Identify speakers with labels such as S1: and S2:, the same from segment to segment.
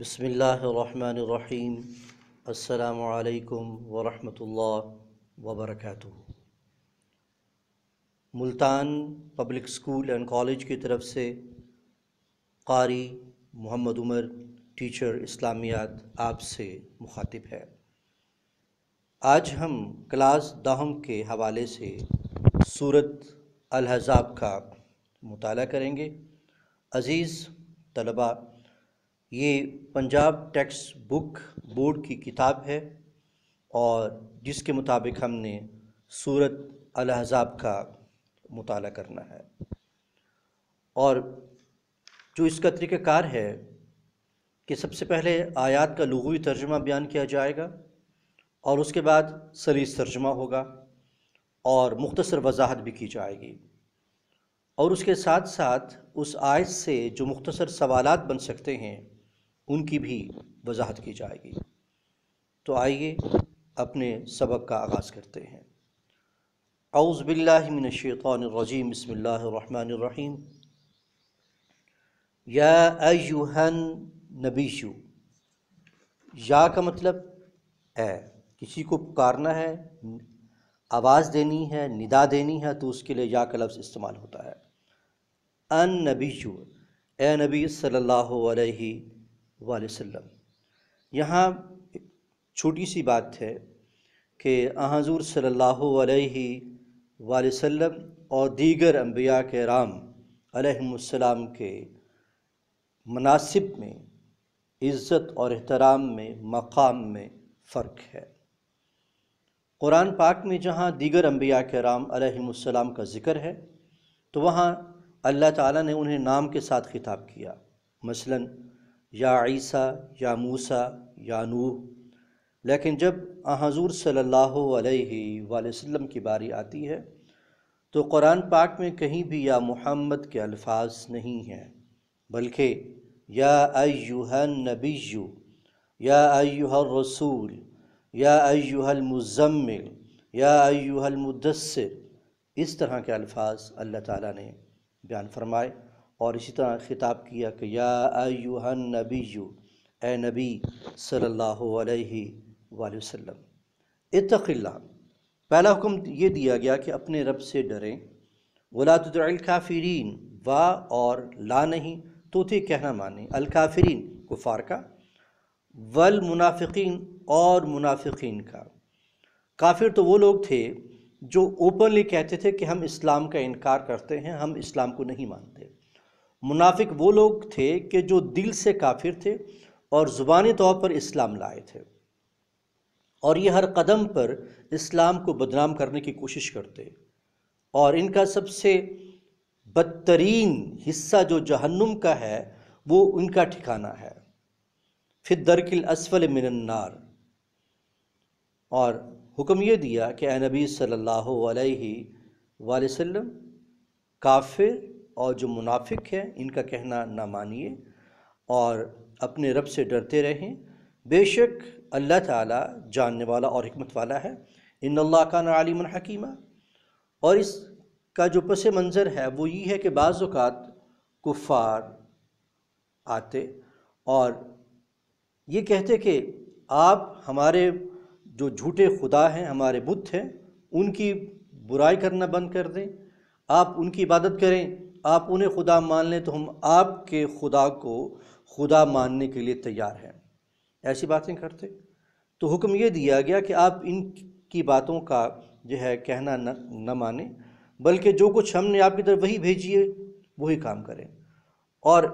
S1: बसमीम् अल्लाम वरहमतुल्ला वबरक Multan public school and college की तरफ से कारी मोहम्मद उमर टीचर इस्लामियात आपसे मुखातिब है आज हम क्लास दाहम के हवाले से सूरत अलहजाब का मुताला करेंगे अज़ीज़ तलबा ये पंजाब टैक्स बुक बोर्ड की किताब है और जिसके मुताबिक हमने सूरत अलहजाब का मताल करना है और जो इसका तरीक़ार है कि सबसे पहले आयात का लघवी तर्जमा बयान किया जाएगा और उसके बाद सलीस तर्जमा होगा और मुख्तर वजाहत भी की जाएगी और उसके साथ साथ उस आयत से जो मुख्तर सवालत बन सकते हैं उनकी भी वजाहत की जाएगी तो आइए अपने सबक का आगाज़ करते हैं अउज़बिल्लिमिनशैतरजीम बसमीम या अयुहन नबीशु या का मतलब ए किसी को पुकारना है आवाज़ देनी है निदा देनी है तो उसके लिए या का लफ्ज़ इस्तेमाल होता है अन नबीशु ए नबी सल्लल्लाहु अलैहि वसल्लम यहाँ छोटी सी बात है कि हजूर सल्लल्लाहु अलैहि और दीगर अम्बिया के राम के मुनासिब में इज़्ज़त और अहतराम में मकाम में फ़र्क है कुरान पाक में जहाँ दीगर अम्बिया के राम का ज़िक्र है तो वहाँ अल्लाह ताला ने उन्हें नाम के साथ खिताब किया मसलन या ईसा या मूसा या नूह लेकिन जब हजूर सल्लल्लाहु वसल्लम की बारी आती है तो कुरान पाक में कहीं भी या मोहम्मद के अल्फाज नहीं हैं बल्कि या अयुहन नबीजु या अयुहर रसूल या अयुहल मुजम्मिल या अयुहल मुदस्सिर इस तरह के अल्फाज अल्लाह ताला ने बयान फरमाए और इसी तरह ख़िताब किया कि या अयुहन नबी यू ए नबी सल्लल्लाहु अलैहि वसल्लम पहला हुक्म ये दिया गया कि अपने रब से डरें वलातुदरकाफ़रीन वा और ला नहीं तो थे कहना माने अलकाफ़रीन कुफ़ार का वल मुनाफिकीन और मुनाफिकीन का काफिर तो वो लोग थे जो ओपनली कहते थे कि हम इस्लाम का इनकार करते हैं हम इस्लाम को नहीं मानते मुनाफिक वो लोग थे कि जो दिल से काफिर थे और ज़ुबानी तौर पर इस्लाम लाए थे और ये हर कदम पर इस्लाम को बदनाम करने की कोशिश करते और इनका सबसे बदतरीन हिस्सा जो जहन्नुम का है वो उनका ठिकाना है फिर दरकिल असफल मिनन्नार और हुक्म ये दिया कि नबी सल्लल्लाहु अलैहि वसल्लम काफिर और जो मुनाफिक है इनका कहना ना मानिए और अपने रब से डरते रहें बेशक अल्लाह ताला जानने वाला और हमत वाला है इन अल्लाह का नालिम हकीमा और इसका जो पस मंज़र है वो ये है कि बाज़ात कुफ़ार आते और ये कहते कि आप हमारे जो झूठे खुदा हैं हमारे बुत हैं उनकी बुराई करना बंद कर दें आप उनकी इबादत करें आप उन्हें खुदा मान लें तो हम आपके खुदा को खुदा मानने के लिए तैयार हैं ऐसी बातें करते तो हुक्म ये दिया गया कि आप इन की बातों का जो है कहना न न माने बल्कि जो कुछ हमने आपकी तरफ वही भेजिए वही काम करें और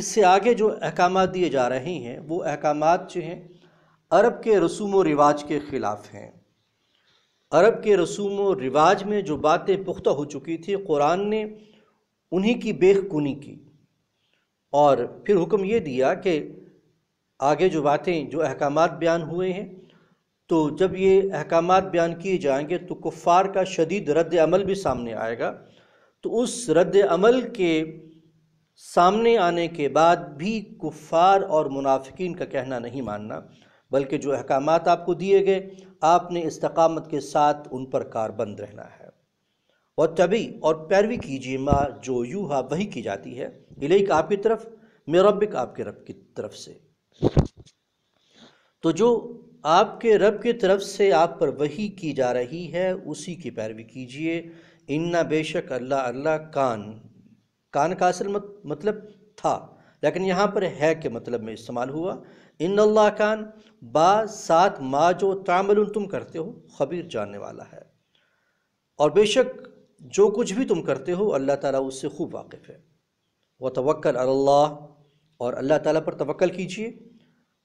S1: इससे आगे जो अहकाम दिए जा रहे हैं वो अहकाम जो हैं अरब के रसूम व रिवाज के ख़िलाफ़ हैं अरब के रसूम व रिवाज में जो बातें पुख्ता हो चुकी थी कुरान ने उन्हीं की बेखकुनी की और फिर हुक्म ये दिया कि आगे जो बातें जो अहकाम बयान हुए हैं तो जब ये अहकाम बयान किए जाएंगे तो कुफ़ार का शदीद रद्द अमल भी सामने आएगा तो उस रद्द अमल के सामने आने के बाद भी कुफ़ार और मुनाफिकीन का कहना नहीं मानना बल्कि जो अहकाम आपको दिए गए आपने इस्तकामत के साथ उन पर कारबंद रहना है और तभी और पैरवी कीजिए माँ जो यू हा वही की जाती है इलेक आपकी तरफ मेरबिक आपके रब की तरफ से तो जो आपके रब की तरफ से आप पर वही की जा रही है उसी की पैरवी कीजिए इन्ना बेशक अल्लाह अल्लाह कान कान का असल मत, मतलब था लेकिन यहाँ पर है के मतलब में इस्तेमाल हुआ इन अल्लाह कान बा माँ जो तामल तुम करते हो खबीर जानने वाला है और बेशक जो कुछ भी तुम करते हो अल्लाह ताला उससे खूब वाकिफ़ है वह तवक्ल अल्लाह और अल्लाह ताला पर तवक्ल कीजिए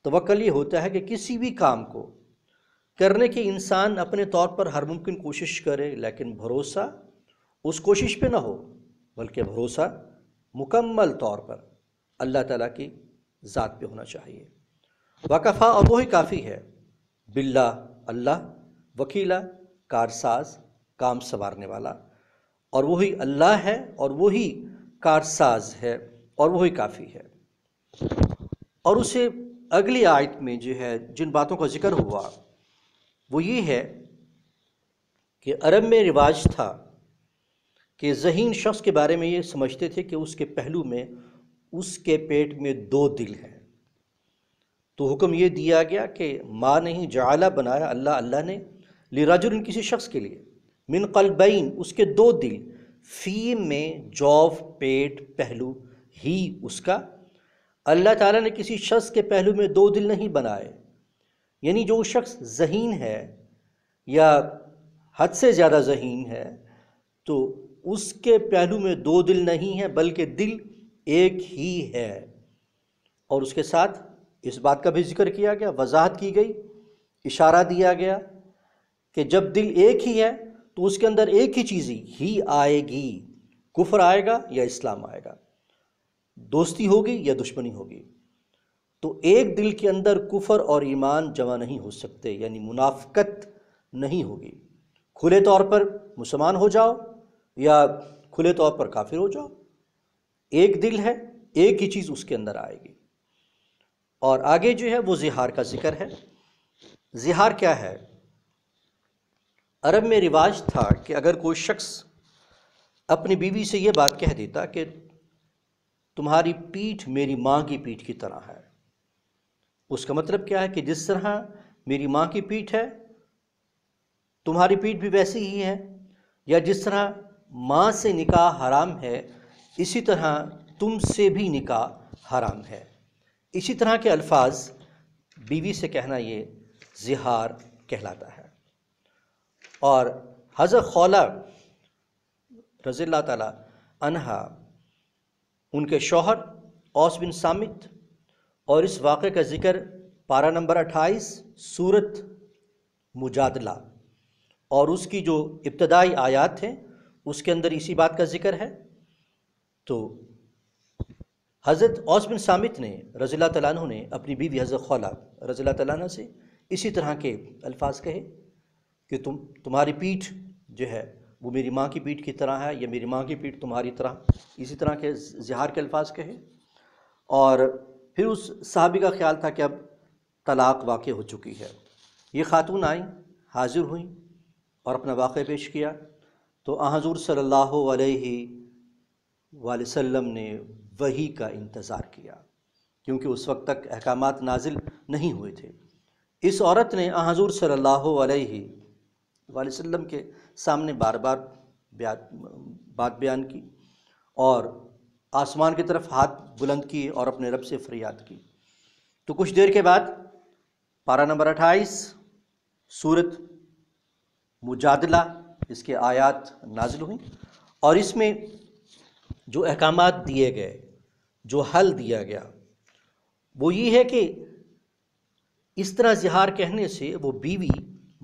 S1: तवक्ल ये होता है कि किसी भी काम को करने के इंसान अपने तौर पर हर मुमकिन कोशिश करे लेकिन भरोसा उस कोशिश पे ना हो बल्कि भरोसा मुकम्मल तौर पर अल्लाह ताला की ज़ात पे होना चाहिए वाकफ़ा और वो ही काफ़ी है बिल्ला अल्लाह वकीला कारसाज काम संवारने वाला और वही अल्लाह है और वही कारसाज है और वही काफ़ी है और उसे अगली आयत में जो है जिन बातों का जिक्र हुआ वो ये है कि अरब में रिवाज था कि जहीन शख्स के बारे में ये समझते थे कि उसके पहलू में उसके पेट में दो दिल हैं तो हुक्म ये दिया गया कि माँ नहीं जाला बनाया अल्लाह अल्लाह ने लिराजुल किसी शख्स के लिए मिन कलबैन उसके दो दिल फी में जौफ पेट पहलू ही उसका अल्लाह ताला ने किसी शख्स के पहलू में दो दिल नहीं बनाए यानी जो शख्स जहीन है या हद से ज़्यादा जहीन है तो उसके पहलू में दो दिल नहीं है बल्कि दिल एक ही है और उसके साथ इस बात का भी जिक्र किया गया वजाहत की गई इशारा दिया गया कि जब दिल एक ही है तो उसके अंदर एक ही चीज़ ही आएगी कुफर आएगा या इस्लाम आएगा दोस्ती होगी या दुश्मनी होगी तो एक दिल के अंदर कुफर और ईमान जमा नहीं हो सकते यानी मुनाफ़त नहीं होगी खुले तौर पर मुसलमान हो जाओ या खुले तौर पर काफिर हो जाओ एक दिल है एक ही चीज़ उसके अंदर आएगी और आगे जो है वो जिहार का जिक्र है जिहार क्या है अरब में रिवाज था कि अगर कोई शख्स अपनी बीवी से ये बात कह देता कि तुम्हारी पीठ मेरी माँ की पीठ की तरह है उसका मतलब क्या है कि जिस तरह मेरी माँ की पीठ है तुम्हारी पीठ भी वैसी ही है या जिस तरह माँ से निकाह हराम है इसी तरह तुमसे भी निकाह हराम है इसी तरह के अल्फाज बीवी से कहना ये जिहार कहलाता है और हज़र खौला रज़ील तहा उनके शोहर औस बिन सामित और इस वाक़े का ज़िक्र पारा नंबर अट्ठाईस सूरत मुजादला और उसकी जो इब्तदाई आयात हैं उसके अंदर इसी बात का ज़िक्र है तो हज़रत औस बिन सामित ने रज़ील्ला तु ने अपनी बीवी हज़रत खौला रज़ील्ला तु से इसी तरह के अल्फाज कहे कि तुम तुम्हारी पीठ जो है वो मेरी माँ की पीठ की तरह है या मेरी माँ की पीठ तुम्हारी तरह इसी तरह के जहार के अल्फाज कहे और फिर उस साहबी का ख्याल था कि अब तलाक वाक़ हो चुकी है ये खातून आई हाजिर हुई और अपना वाक़ पेश किया तो हजूर सल्ला वसम ने वही का इंतज़ार किया क्योंकि उस वक्त तक अहकाम नाजिल नहीं हुए थे इस औरत ने हजूर सल्लल्लाहु अलैहि वसम के सामने बार बार बात बयान की और आसमान की तरफ हाथ बुलंद किए और अपने रब से फरियाद की तो कुछ देर के बाद पारा नंबर अट्ठाईस सूरत मुजादला इसके आयात नाजिल हुई और इसमें जो अहकाम दिए गए जो हल दिया गया वो ये है कि इस तरह जहार कहने से वो बीवी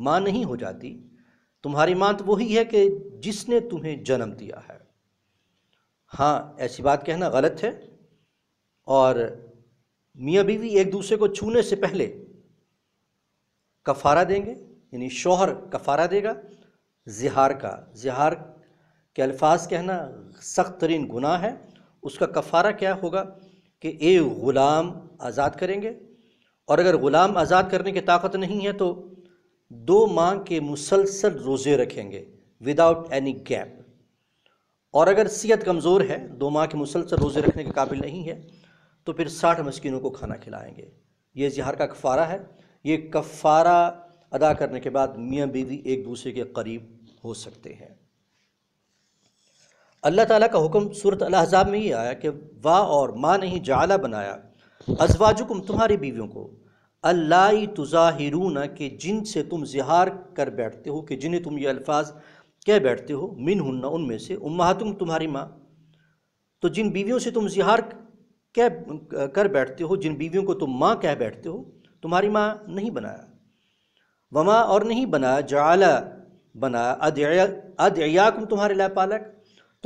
S1: माँ नहीं हो जाती तुम्हारी माँ तो वही है कि जिसने तुम्हें जन्म दिया है हाँ ऐसी बात कहना गलत है और मियाँ बीवी एक दूसरे को छूने से पहले कफारा देंगे यानी शोहर कफारा देगा जिहार का जिहार के अल्फाज कहना सख्त तरीन गुनाह है उसका कफारा क्या होगा कि ए ग़ुलाम आज़ाद करेंगे और अगर ग़ुलाम आज़ाद करने की ताकत नहीं है तो दो माह के मुसलसल रोज़े रखेंगे विदाउट एनी गैप और अगर सेहत कमज़ोर है दो माह के मुसलसल रोज़े रखने के काबिल नहीं है तो फिर साठ मस्किनों को खाना खिलाएंगे ये इजहार का कफ़ारा है ये कफ़ारा अदा करने के बाद मियाँ बीवी एक दूसरे के करीब हो सकते हैं अल्लाह ताला का हुक्म सूरत अहजाब में ही आया कि वाह और माँ नहीं जाला बनाया अजवाजुकुम तुम्हारी बीवियों को अल्लाई तुज़ाहिरून कि जिन से तुम जहार कर बैठते हो कि जिन्हें तुम ये अल्फाज कह बैठते हो मिन हन्ना उनमें से तुम तुम्हारी माँ तो जिन बीवियों से तुम जहार कह कर बैठते हो जिन बीवियों को तुम माँ कह बैठते हो तुम्हारी माँ नहीं बनाया वमा और नहीं बनाया जला बनाया अदयाकुम तुम्हारे लापालक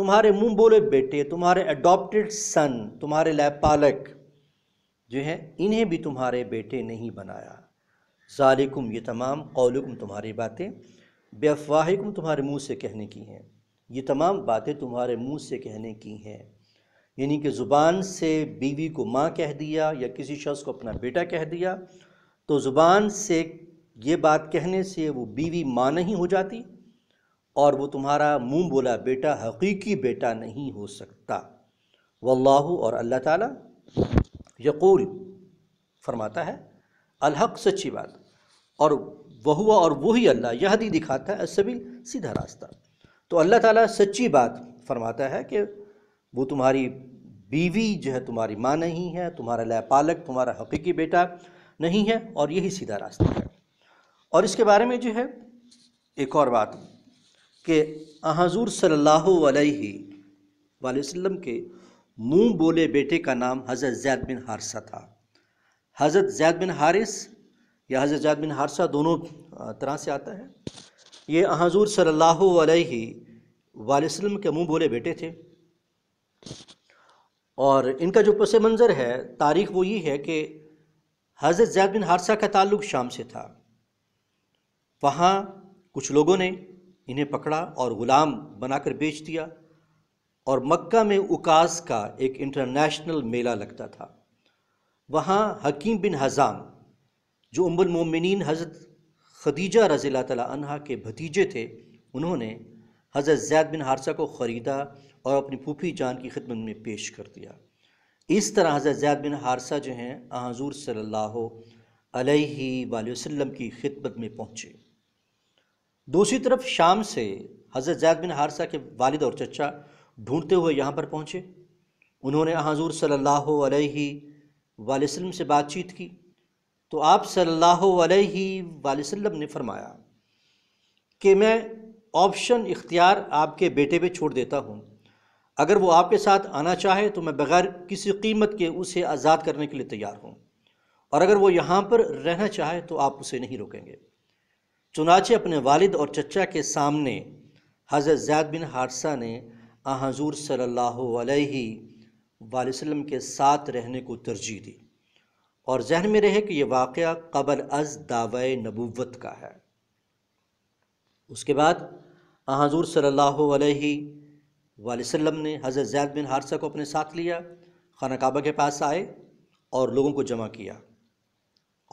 S1: तुम्हारे मुँह बोले बेटे तुम्हारे एडॉप्टेड सन तुम्हारे लापालक जो है इन्हें भी तुम्हारे बेटे नहीं बनाया ज़ालिकुम ये तमाम कौलकुम तुम्हारी बातें बेअफवाहिकुम तुम्हारे मुंह से कहने की हैं ये तमाम बातें तुम्हारे मुंह से कहने की हैं यानी कि ज़ुबान से बीवी को माँ कह दिया या किसी शख्स को अपना बेटा कह दिया तो ज़ुबान से ये बात कहने से वो बीवी माँ नहीं हो जाती और वो तुम्हारा मुँह बोला बेटा हकीकी बेटा नहीं हो सकता वल्लाहु और अल्लाह ताला यकूल फरमाता है अलहक सच्ची बात और वह हुआ और वही अल्लाह यह दी दिखाता है सभी सीधा रास्ता तो अल्लाह ताला सच्ची बात फरमाता है कि वो तुम्हारी बीवी जो है तुम्हारी माँ नहीं है तुम्हारा पालक तुम्हारा हकीकी बेटा नहीं है और यही सीधा रास्ता है और इसके बारे में जो है एक और बात कि हजूर सल्लल्लाहु अलैहि वसल्लम के मुँह बोले बेटे का नाम हज़रत जैद बिन हारसा था हज़रत जैद बिन हारिस या हज़रत जैद बिन हारसा दोनों तरह से आता है ये हजूर सल्लल्लाहु अलैहि वसलम के मुँह बोले बेटे थे और इनका जो पस मंज़र है तारीख वो ये है कि हज़रत जैद बिन हारसा का ताल्लुक़ शाम से था वहाँ कुछ लोगों ने इन्हें पकड़ा और ग़ुलाम बनाकर बेच दिया और मक्का में उकास का एक इंटरनेशनल मेला लगता था वहाँ हकीम बिन हज़ाम जो मोमिन हज़रत खदीजा रज़ी तला के भतीजे थे उन्होंने हज़रत जैद बिन हारसा को ख़रीदा और अपनी फूफी जान की खिदमत में पेश कर दिया इस तरह हज़रत जैद बिन हारसा जो हैं हजूर सल्ला वसम की खिदमत में पहुँचे दूसरी तरफ शाम से हज़रत जैद बिन हारसा के वालिद और चचा ढूंढते हुए यहाँ पर पहुँचे उन्होंने हजूर सल्लल्लाहु अलैहि से बातचीत की तो आप सल्लल्लाहु अलैहि ने फरमाया कि मैं ऑप्शन इख्तियार आपके बेटे पे छोड़ देता हूँ अगर वो आपके साथ आना चाहे तो मैं बग़ैर किसी कीमत के उसे आज़ाद करने के लिए तैयार हूँ और अगर वो यहाँ पर रहना चाहे तो आप उसे नहीं रोकेंगे चुनाचे अपने वालिद और चचा के सामने हज़रत जैद बिन हादसा ने हजूर सल्ला वम के साथ रहने को तरजीह दी और जहन में रहे कि यह वाक़ कबल अज दावा नबूवत का है उसके बाद हजूर सल्लल्लाहु अलैहि ने हज़रत जैद बिन हारसा को अपने साथ लिया खाना काबा के पास आए और लोगों को जमा किया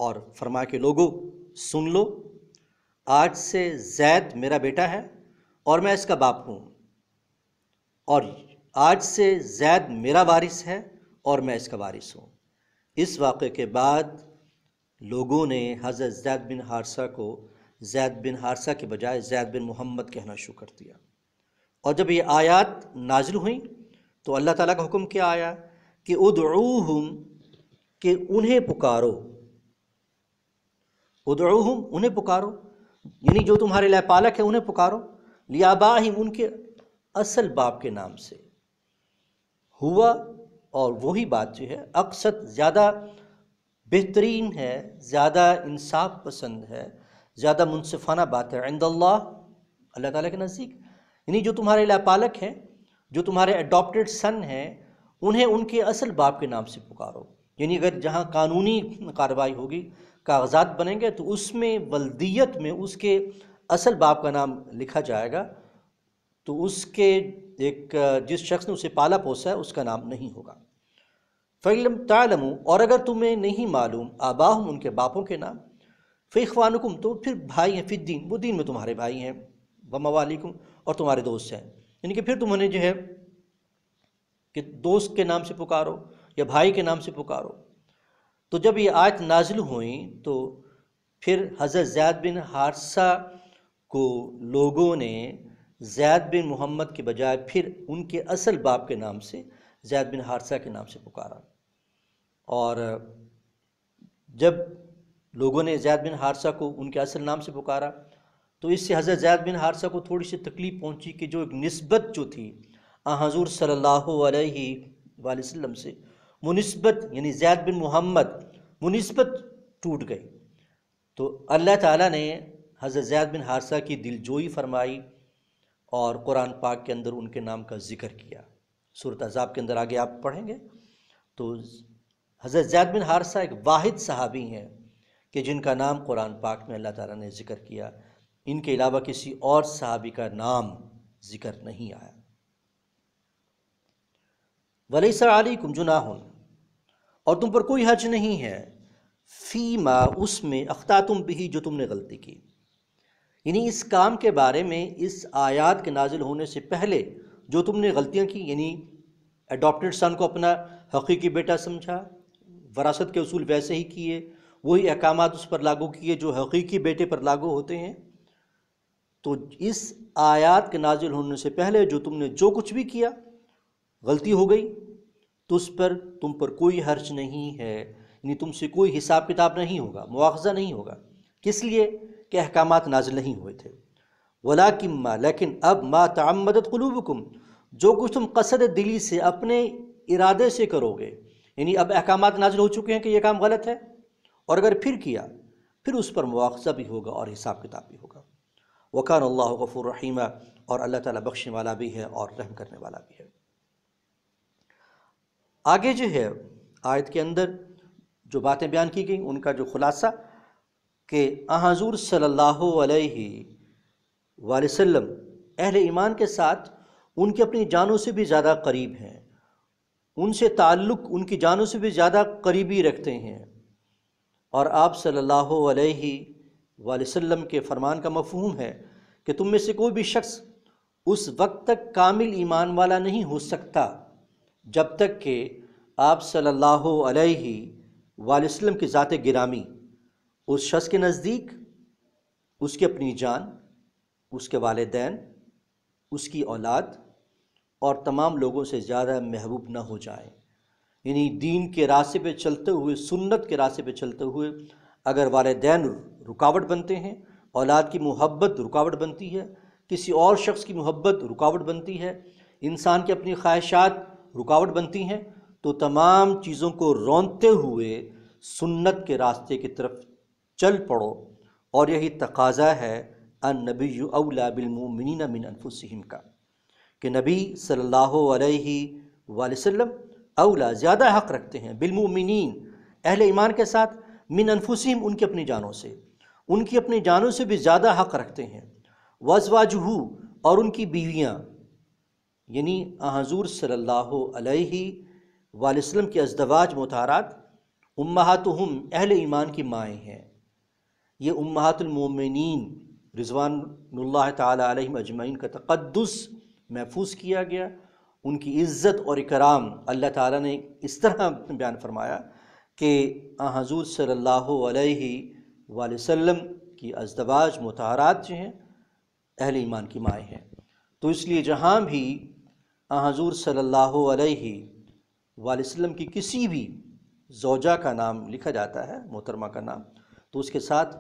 S1: और फरमा के लोगों सुन लो आज से जैद मेरा बेटा है और मैं इसका बाप हूँ और आज से जैद मेरा वारिस है और मैं इसका वारिस हूँ इस वाक़े के बाद लोगों ने हज़रत जैद बिन हारसा को जैद बिन हारसा के बजाय जैद बिन मोहम्मद कहना शुरू कर दिया और जब ये आयात नाजिल हुई तो अल्लाह ताला का हुक्म क्या आया कि उदूहम कि उन्हें पुकारो उदूहम उन्हें पुकारो यानी जो तुम्हारे लय है उन्हें पुकारो लियाबाहिम उनके असल बाप के नाम से हुआ और वही बात जो है अक्सर ज़्यादा बेहतरीन है ज़्यादा इंसाफ पसंद है ज़्यादा मुनफाना बात है इंदल्ला अल्लाह ताला के नज़दीक यानी जो तुम्हारे लापालक हैं जो तुम्हारे अडॉप्टेड सन हैं उन्हें उनके असल बाप के नाम से पुकारो यानी अगर जहाँ कानूनी कार्रवाई होगी कागजात बनेंगे तो उसमें वल्दियत में उसके असल बाप का नाम लिखा जाएगा तो उसके एक जिस शख्स ने उसे पाला पोसा है उसका नाम नहीं होगा फ़ैलम तालम और अगर तुम्हें नहीं मालूम आबाह उनके बापों के नाम फ़ैखवानकुम तो फिर भाई हैं फिर दीन वो दीन में तुम्हारे भाई हैं वालिकुम और तुम्हारे दोस्त हैं यानी कि फिर तुम्हें जो है कि दोस्त के नाम से पुकारो या भाई के नाम से पुकारो तो जब ये आयत नाजिल हुई तो फिर हज़रत जैद बिन हादसा को लोगों ने जैद बिन मोहम्मद के बजाय फिर उनके असल बाप के नाम से जैद बिन हारसा के नाम से पुकारा और जब लोगों ने जैद बिन हारसा को उनके असल नाम से पुकारा तो इससे हज़रत जैद बिन हारसा को थोड़ी सी तकलीफ़ पहुँची कि जो एक नस्बत जो थी हजूर सल्लल्लाहु अलैहि वसल्लम से मुनस्बत यानी जैद बिन मोहम्मद मुनस्बत टूट गई तो अल्लाह ताला ने हज़रत जैद बिन हारसा की दिलजोई फरमाई और कुरान पाक के अंदर उनके नाम का जिक्र किया सूरत अजाब के अंदर आगे आप पढ़ेंगे तो हज़रत जैद बिन हारसा एक वाहिद सहाबी हैं कि जिनका नाम कुरान पाक में अल्लाह ताला ने ज़िक्र किया इनके अलावा किसी और सहाबी का नाम ज़िक्र नहीं आया वली कुमजुना हूँ और तुम पर कोई हज नहीं है फ़ीमा उसमें अख्ता तुम भी जो तुमने गलती की यानी इस काम के बारे में इस आयात के नाजिल होने से पहले जो तुमने गलतियाँ की यानी अडोप्टेड सन को अपना हकीकी बेटा समझा वरासत के असूल वैसे ही किए वही अहकाम उस पर लागू किए जो हकीकी बेटे पर लागू होते हैं तो इस आयात के नाजिल होने से पहले जो तुमने जो कुछ भी किया गलती हो गई तो उस पर तुम पर कोई हर्ज नहीं है यानी तुमसे कोई हिसाब किताब नहीं होगा मुआवजा नहीं होगा किस लिए के अहकाम नाजिल नहीं हुए थे वला कि माँ लेकिन अब माँ तमदत कम जो कुछ तुम कसद दिली से अपने इरादे से करोगे यानी अब अहकाम नाजिल हो चुके हैं कि यह काम गलत है और अगर फिर किया फिर उस पर मुआवजा भी होगा और हिसाब किताब भी होगा वक़ान अल्लाह गफ़ुर रहीमा और अल्लाह ताला बख्शने वाला भी है और रहम करने वाला भी है आगे जो है आयत के अंदर जो बातें बयान की गई उनका जो खुलासा कि हजूर सल्लल्लाहु अलैहि वसल्लम अहल ईमान के साथ उनके अपनी जानों से भी ज़्यादा करीब हैं उनसे ताल्लुक़ उनकी जानों से भी ज़्यादा करीबी रखते हैं और आप सल्लल्लाहु अलैहि वसल्लम के फरमान का मफहम है कि तुम में से कोई भी शख्स उस वक्त तक कामिल ईमान वाला नहीं हो सकता जब तक कि आप सल्लल्लाहु अलैहि वसल्लम की ज़ात गिरामी उस शख्स के नज़दीक उसकी अपनी जान उसके वालदेन उसकी औलाद और तमाम लोगों से ज़्यादा महबूब ना हो जाए यानी दीन के रास्ते पे चलते हुए सुन्नत के रास्ते पे चलते हुए अगर वालदेन रुकावट बनते हैं औलाद की मोहब्बत रुकावट बनती है किसी और शख्स की मोहब्बत रुकावट बनती है इंसान की अपनी ख्वाहिशात रुकावट बनती हैं तो तमाम चीज़ों को रौनते हुए सुन्नत के रास्ते की तरफ चल पड़ो और यही तकाजा है अन नबी अवलाबिलमिन मिन अनफुसम का कि नबी सल्लल्लाहु अलैहि वसल्लम अवला ज़्यादा हक़ रखते हैं बिलमिन अहल ईमान के साथ मिन अनफुसम उनकी अपनी जानों से उनकी अपनी जानों से भी ज़्यादा हक़ रखते हैं वजवाजहू और उनकी बीवियाँ यानी हजूर सल्लल्लाहु अलैहि वसल्लम के अजदवाज मुतारात उम्मातुम अहल ईमान की माएँ हैं ये उम्मातुलमोमिन रिजवानल्ला तम अजमैन का तकदस महफूज किया गया उनकी इज़्ज़त और इकराम अल्लाह ताला ने इस तरह बयान फरमाया कि हाँ, हजूर सल्ला वसम की अजदवाज मतहारात जो हैं अहल ईमान की माएँ हैं तो इसलिए जहाँ भी हाँ, हजूर सल्ला वसम की किसी भी जोजा का नाम लिखा जाता है मोहतरमा का नाम तो उसके साथ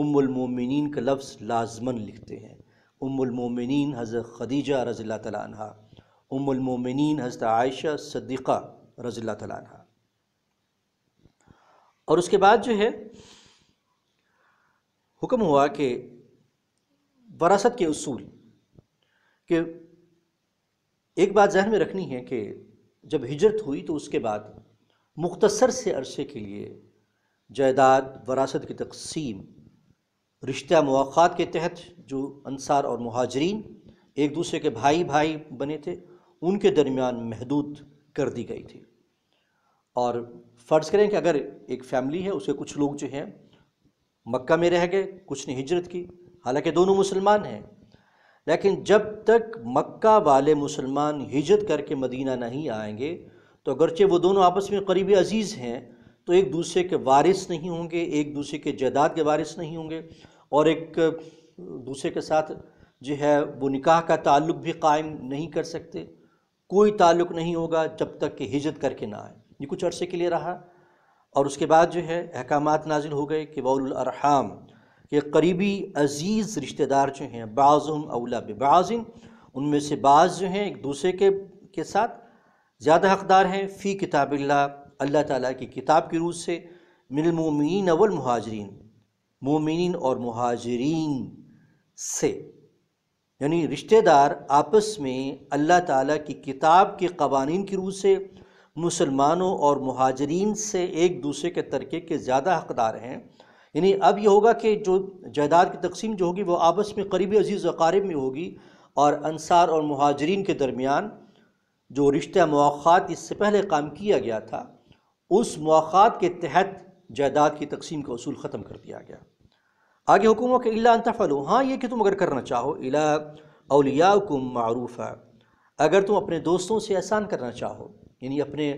S1: उमोमिन का लफ्ज़ लाजमन लिखते हैं उम्मिन हज़र खदीजा रज़ी तह उमोमिन हज़रत आयशा सद्दीक़ा रज़ी तह और उसके बाद जो है हुक्म हुआ कि वरासत के असूल के एक बात जहन में रखनी है कि जब हिजरत हुई तो उसके बाद मुख्तसर से अरसे के लिए जायदाद वरासत की तकसीम रिश्ता मौक़ात के तहत जो अनसार और महाजरीन एक दूसरे के भाई भाई बने थे उनके दरमियान महदूद कर दी गई थी और फ़र्ज़ करें कि अगर एक फैमिली है उसके कुछ लोग जो हैं मक्का में रह गए कुछ ने हिजरत की हालांकि दोनों मुसलमान हैं लेकिन जब तक मक्का वाले मुसलमान हिजरत करके मदीना नहीं आएंगे तो अगरचे वो दोनों आपस में करीबी अजीज़ हैं तो एक दूसरे के वारिस नहीं होंगे एक दूसरे के जायदाद के वारिस नहीं होंगे और एक दूसरे के साथ जो है वो निकाह का ताल्लुक़ भी कायम नहीं कर सकते कोई ताल्लुक़ नहीं होगा जब तक कि हिजत करके ना आए ये कुछ अरसे के लिए रहा और उसके बाद जो है अहकाम नाजिल हो गए कि बउलरहम के करीबी अजीज़ रिश्तेदार जो हैं बाज़ुम अवला बाज़िन उनमें से बाज़ जो हैं एक दूसरे के के साथ ज़्यादा हकदार हैं फ़ी किताबिल्ला अल्लाह ताला की किताब की रूह से मिनमिन अवल महाजरीन मोमिन और महाजरीन से यानी रिश्तेदार आपस में अल्लाह ताला की किताब के कवानीन की रूह से मुसलमानों और महाजरीन से एक दूसरे के तरके के ज़्यादा हकदार हैं यानी अब ये होगा कि जो जायदाद की तकसीम जो होगी वो आपस में करीबी अजीज़ अकारीब में होगी और अनसार और महाजरीन के दरमियान जो रिश्ता मौक़ात इससे पहले काम किया गया था उस मौक़ात के तहत जायदाद की तकसीम का असूल ख़त्म कर दिया गया आगे हुकूमों के अला तफ़लो हाँ ये कि तुम अगर करना चाहो इला अलिया को मरूफ़ है अगर तुम अपने दोस्तों से एहसान करना चाहो यानी अपने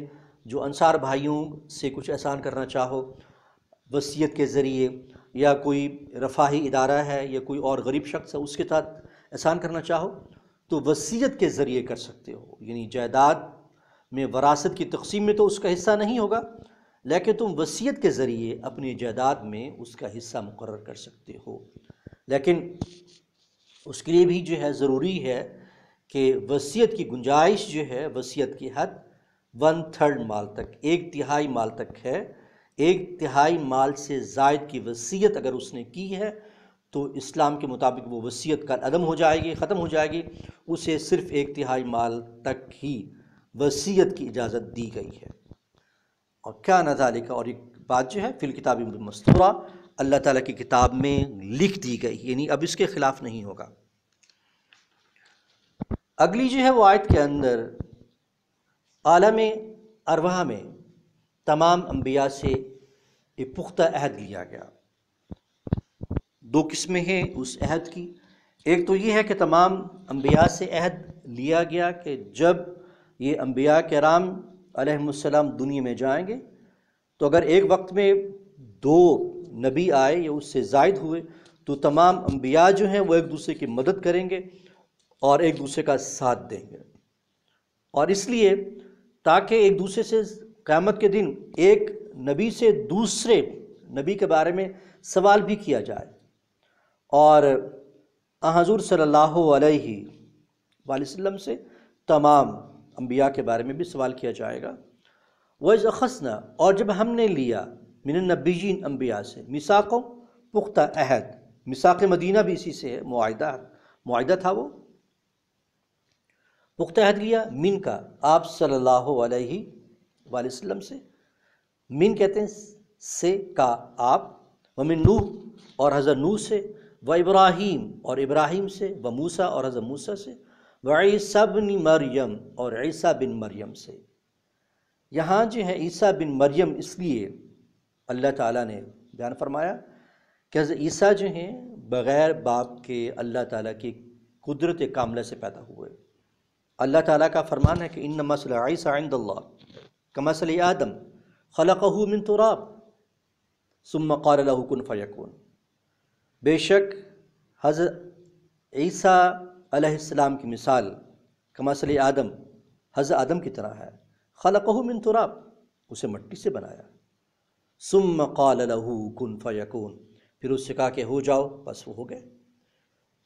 S1: जो अनसार भाइयों से कुछ एहसान करना चाहो वसीयत के ज़रिए या कोई रफाही इदारा है या कोई और गरीब शख्स है उसके साथ एहसान करना चाहो तो वसीयत के ज़रिए कर सकते हो यानी जायदाद में वरासत की तकसीम में तो उसका हिस्सा नहीं होगा लेकिन तुम वसीयत के ज़रिए अपनी जायदाद में उसका हिस्सा मुकर कर सकते हो लेकिन उसके लिए भी जो है ज़रूरी है कि वसीयत की गुंजाइश जो है वसीयत की हद वन थर्ड माल तक एक तिहाई माल तक है एक तिहाई माल से जायद की वसीयत अगर उसने की है तो इस्लाम के मुताबिक वो वसीयत का अदम हो जाएगी ख़त्म हो जाएगी उसे सिर्फ़ एक तिहाई माल तक ही वसीयत की इजाज़त दी गई है और क्या नजालिक और एक बात जो है फिल किताब मस्तूरा अल्लाह ताला की किताब में लिख दी गई यानी अब इसके ख़िलाफ़ नहीं होगा अगली जो है वो आयत के अंदर आलम अरवाह में तमाम अम्बिया से एक पुख्ता अहद लिया गया दो किस्में हैं उस अहद की एक तो ये है कि तमाम अम्बिया से अहद लिया गया कि जब ये अम्बिया राम अलहसम दुनिया में जाएंगे तो अगर एक वक्त में दो नबी आए या उससे जायद हुए तो तमाम अम्बिया जो हैं वो एक दूसरे की मदद करेंगे और एक दूसरे का साथ देंगे और इसलिए ताकि एक दूसरे से क़्यामत के दिन एक नबी से दूसरे नबी के बारे में सवाल भी किया जाए और हजूर सल्ला वसम से तमाम अम्बिया के बारे में भी सवाल किया जाएगा वज़ खसना और जब हमने लिया मिन नबीजीन अम्बिया से मिसाकों पुख्ता अहद मिसाक मदीना भी इसी से है मुआदा मुआदा था वो पुख्ता अहद लिया मिन का आप सल्लल्लाहु से मिन कहते हैं से का आप व मिन नू और हज़र नू से व इब्राहिम और इब्राहिम से व मूसा और हज़र मूसा से वईसा बिन मरियम और ईसा बिन मरियम से यहाँ जो है ईसा बिन मरियम इसलिए अल्लाह ताला ने बयान फरमाया कि ईसा जो हैं बग़ैर बाप के अल्लाह ताला की कुदरत कामला से पैदा हुए अल्लाह ताला का फ़रमान है कि इन मसल ईसा आइंद कमसल आदम खल मिन तुराब सुम कन फ़यकून बेशक हजर ईसा अलैहिस्सलाम की मिसाल कमासली आदम हज़ आदम की तरह है खलकहू मिन तुराब उसे मट्टी से बनाया सुम कल कन फ़यकून फिर उससे कहा कि हो जाओ बस वो हो गए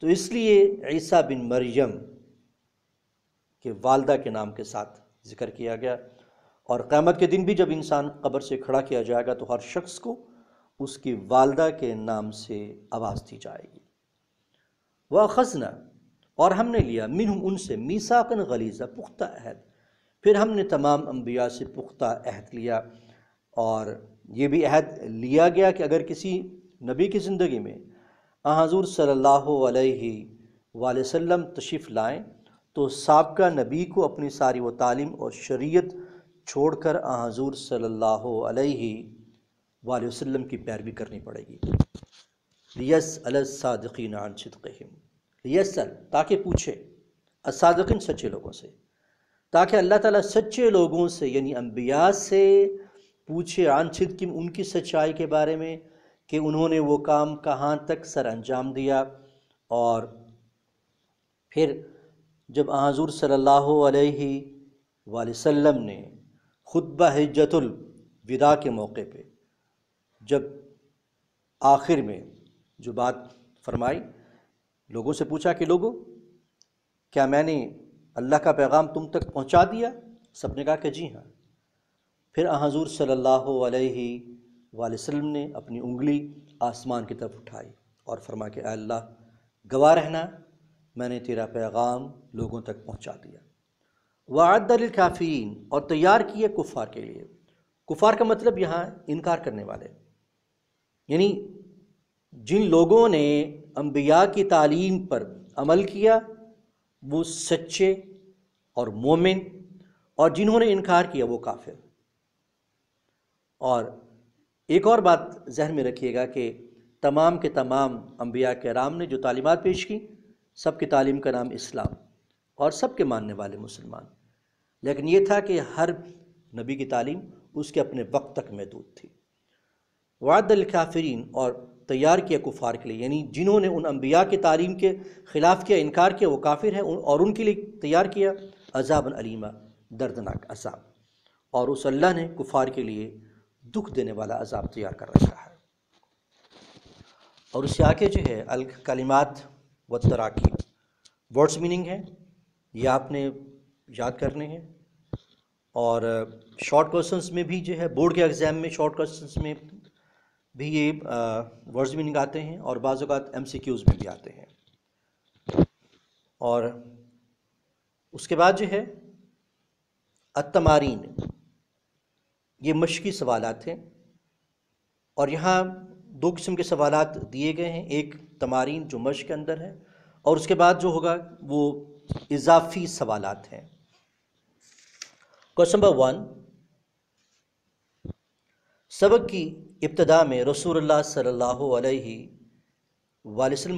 S1: तो इसलिए ईसा बिन मरियम के वालदा के नाम के साथ ज़िक्र किया गया और क़्यामत के दिन भी जब इंसान कब्र से खड़ा किया जाएगा तो हर शख्स को उसकी वालदा के नाम से आवाज़ दी जाएगी वह खजना और हमने लिया मिन उनसे मीसाकन गलीज़ा पुख्ता अहद फिर हमने तमाम अम्बिया से पुख्ता अहद लिया और ये भी अहद लिया गया कि अगर किसी नबी की ज़िंदगी में हजूर सल्ला अलैहि वसल्लम लाएँ तो सबका नबी को अपनी सारी व तालीम और छोड़ कर हजूर सल्ला अलैहि की पैरवी करनी पड़ेगी यस अलसादी नान सिदक़म यस सर ताकि पूछे असादकिन सच्चे लोगों से ताकि अल्लाह ताला सच्चे लोगों से यानी अम्बिया से पूछे आन किम की उनकी सच्चाई के बारे में कि उन्होंने वो काम कहाँ तक सर अंजाम दिया और फिर जब हजूर सल्ला अलैहि ने खुतबा हजतुल विदा के मौके पे जब आखिर में जो बात फरमाई लोगों से पूछा कि लोगों क्या मैंने अल्लाह का पैगाम तुम तक पहुंचा दिया सब ने कहा कि जी हाँ फिर हजूर सल्लल्लाहु अलैहि वसल्लम ने अपनी उंगली आसमान की तरफ उठाई और फरमा के अल्लाह गवाह रहना मैंने तेरा पैगाम लोगों तक पहुंचा दिया वादल काफ़ीन और तैयार किए कुफ़ार के लिए कुफ़ार का मतलब यहाँ इनकार करने वाले यानी जिन लोगों ने अम्बिया की तालीम पर अमल किया वो सच्चे और मोमिन और जिन्होंने इनकार किया वो काफिर और एक और बात जहन में रखिएगा कि तमाम के तमाम अम्बिया के राम ने जो तालीमत पेश की सब की तालीम का नाम इस्लाम और सब के मानने वाले मुसलमान लेकिन ये था कि हर नबी की तालीम उसके अपने वक्त तक महदूद थी वादल काफरीन और तैयार किया कुफार के लिए यानी जिन्होंने उन अम्बिया की तालीम के ख़िलाफ़ किया इनकार किया वो काफिर है और उनके लिए तैयार किया अजाबन अलीमा दर्दनाक अजाब और उस अल्लाह ने कुफार के लिए दुख देने वाला अजाब तैयार कर रखा है और उससे आगे जो है अल कलिमात व तराकी वर्ड्स मीनिंग है यह आपने याद करने हैं और शॉर्ट क्वेश्चंस में भी जो है बोर्ड के एग्ज़ाम में शॉर्ट क्वेश्चंस में भी ये वर्ड्स भी निकालते हैं और बाज़ात एम सी क्यूज़ में भी आते हैं और उसके बाद जो है अतमारीन ये मशक़ी सवाल हैं और यहाँ दो किस्म के सवाल दिए गए हैं एक तमारीन जो मश के अंदर है और उसके बाद जो होगा वो इजाफी सवाल हैं क्वेश्चन नंबर वन सबक की इब्तदा में रसूल सल्लल्लाहु अलैहि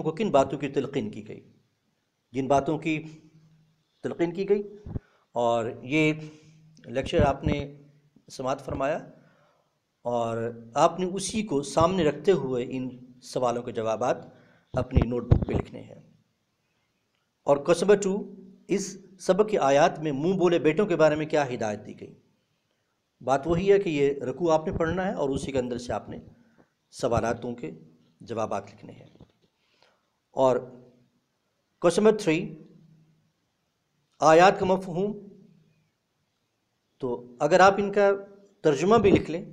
S1: को किन बातों की तलकिन की गई जिन बातों की तलकिन की गई और ये लेक्चर आपने समात फरमाया और आपने उसी को सामने रखते हुए इन सवालों के जवाब अपनी नोटबुक पे लिखने हैं और कस्बा टू इस सबक की आयात में मुंह बोले बेटों के बारे में क्या हिदायत दी गई बात वही है कि ये रकू आपने पढ़ना है और उसी के अंदर से आपने सवालतों के जवाब लिखने हैं और क्वेश्चन नंबर थ्री आयात का मफहूम तो अगर आप इनका तर्जुमा भी लिख लें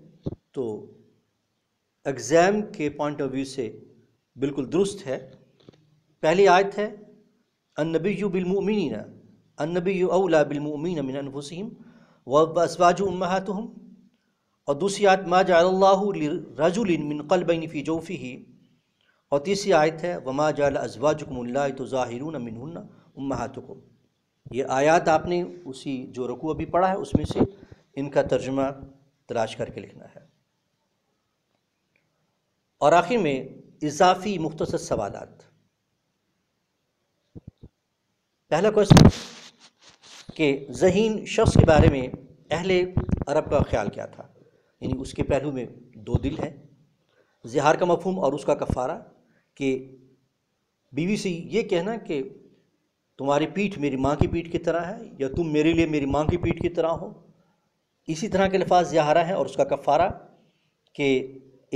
S1: तो एग्ज़ाम के पॉइंट ऑफ व्यू से बिल्कुल दुरुस्त है पहली आयत है अनबी बिलमिन अनबी अवला बिलमिन मिन अनफुसम वजवाजु असवाज हम और दूसरी आयत मा जाजुलमिन बिन फ़ी जोफ़ी ही और तीसरी आयत है वमा जाल अजवाजुकमल्ला तो मिन मिनहन्ना को ये आयात आपने उसी जो रकू अभी पढ़ा है उसमें से इनका तर्जमा तलाश करके लिखना है और आखिर में इजाफी मुख्तर सवालत पहला क्वेश्चन कि जहीन शख्स के बारे में अहले अरब का ख्याल क्या था यानी उसके पहलू में दो दिल हैं जहार का मफहम और उसका कफ़ारा कि बीवी से ये कहना कि तुम्हारी पीठ मेरी माँ की पीठ की तरह है या तुम मेरे लिए मेरी माँ की पीठ की तरह हो इसी तरह के लफाज जहारा है और उसका कफ़ारा कि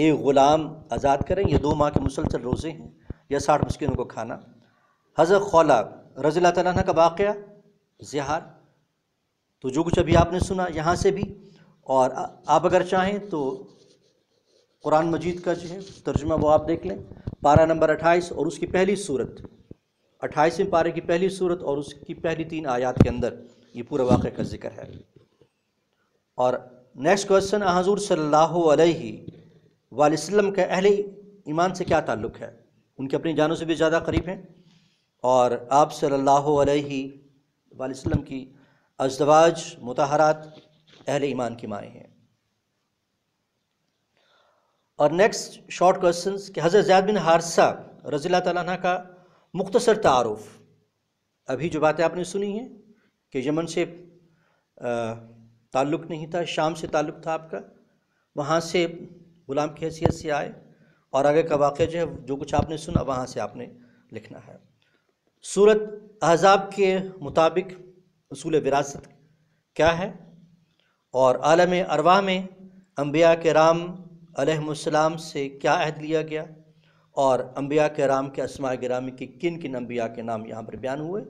S1: एक ग़ुलाम आज़ाद करें या दो माँ के मुसलसल रोज़े हैं या साठ मुस्किनों को खाना हज़र खौला रज़ी तला का वाक़ जिहार तो जो कुछ अभी आपने सुना यहाँ से भी और आप अगर चाहें तो कुरान मजीद का जो है तर्जुमा वो आप देख लें पारा नंबर अट्ठाईस और उसकी पहली सूरत अट्ठाईसवें पारे की पहली सूरत और उसकी पहली तीन आयात के अंदर ये पूरा वाक़ का जिक्र है और नेक्स्ट क्वेश्चन हजूर सल्लल्लाहु अलैहि का अहले ईमान से क्या ताल्लुक़ है उनके अपनी जानों से भी ज़्यादा करीब हैं और आप सल्लल्लाहु अलैहि वसम की अजदवाज मतहरात अहल ईमान की माएँ हैं और नेक्स्ट शॉर्ट क्वेश्चन कि हज़रत जैद बिन हारसा रज़ी तैन का मुख्तसर तारफ़ अभी जो बातें आपने सुनी हैं कि यमन से ताल्लुक़ नहीं था शाम से ताल्लुक़ था आपका वहाँ से ग़ुलाम की हैसियत से आए और आगे का वाक़ जो है जो कुछ आपने सुना वहाँ से आपने लिखना है सूरत अहजाब के मुताबिक असूल विरासत क्या है और आलम अरवा में अम्बिया के राम अलैहिस्सलाम से क्या अहद लिया गया और अम्बिया के राम के असमा ग्रामी के किन किन अम्बिया के नाम यहाँ पर बयान हुए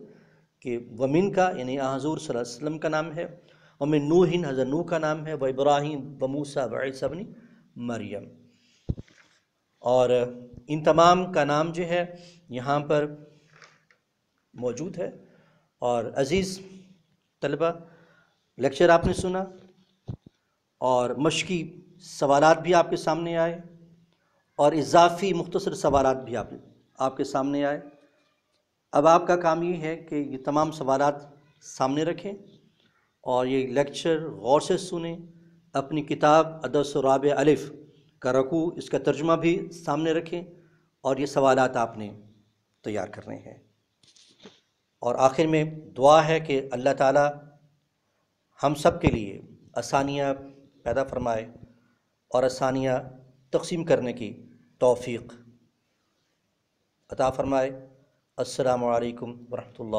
S1: कि वमिन का यानी हजूर वसल्लम का नाम है वमिन हिन हज़र नू का नाम है व इब्राहिम बमूसा मूसा सबनी मरियम और इन तमाम का नाम जो है यहाँ पर मौजूद है और अज़ीज़ तलबा लेक्चर आपने सुना और मशक़ी सवाल भी आपके सामने आए और इजाफ़ी मुख्तर सवाल भी आप आपके सामने आए अब आपका काम ये है कि ये तमाम सवाल सामने रखें और ये लेक्चर गौर से सुने अपनी किताब अदस राब अलिफ़ का रकू इसका तर्जमा भी सामने रखें और ये सवाल आपने तैयार करने हैं और आखिर में दुआ है कि अल्लाह ताला हम सब के लिए आसानियाँ पैदा फरमाए और आसानियाँ तकसीम करने की तोफ़ी अता फ़रमाए अल्लाम वरहमल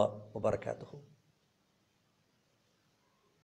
S1: वर्का